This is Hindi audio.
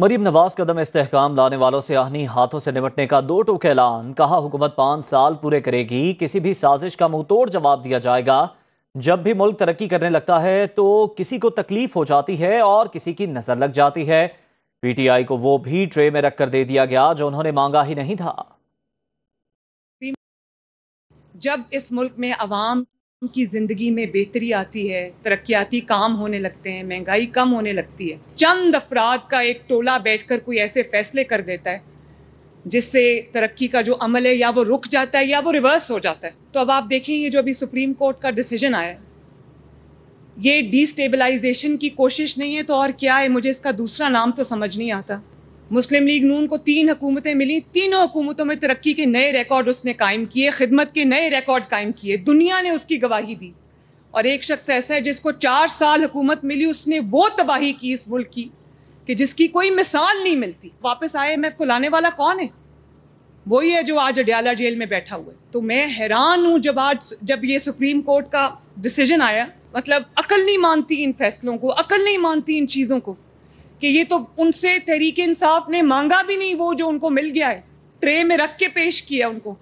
मरीम नवाज कदम इस्तेकाम लाने वालों से आहनी हाथों से निपटने का दो टूक ऐलान कहा हुकूमत पांच साल पूरे करेगी किसी भी साजिश का मुंह तोड़ जवाब दिया जाएगा जब भी मुल्क तरक्की करने लगता है तो किसी को तकलीफ हो जाती है और किसी की नज़र लग जाती है पीटीआई को वो भी ट्रे में रखकर दे दिया गया जो उन्होंने मांगा ही नहीं था जब इस मुल्क में अवाम उनकी ज़िंदगी में बेहतरी आती है तरक्याती काम होने लगते हैं महंगाई कम होने लगती है चंद अफराद का एक टोला बैठकर कोई ऐसे फैसले कर देता है जिससे तरक्की का जो अमल है या वो रुक जाता है या वो रिवर्स हो जाता है तो अब आप देखें ये जो अभी सुप्रीम कोर्ट का डिसीजन आया ये डिस्टेबलाइजेशन की कोशिश नहीं है तो और क्या है मुझे इसका दूसरा नाम तो समझ नहीं आता मुस्लिम लीग नून को तीन हुकूमतें मिली तीनों हुकूमतों में तरक्की के नए रिकॉर्ड उसने कायम किए खिदमत के नए रिकॉर्ड कायम किए दुनिया ने उसकी गवाही दी और एक शख्स ऐसा है जिसको चार साल हुकूमत मिली उसने वो तबाही की इस मुल्क की कि जिसकी कोई मिसाल नहीं मिलती वापस आई एम को लाने वाला कौन है वही है जो आज अडयाला जेल में बैठा हुआ है तो मैं हैरान हूँ जब आज जब ये सुप्रीम कोर्ट का डिसीजन आया मतलब अकल नहीं मानती इन फैसलों को अकल नहीं मानती इन चीज़ों को कि ये तो उनसे तहरीक इंसाफ ने मांगा भी नहीं वो जो उनको मिल गया है ट्रे में रख के पेश किया उनको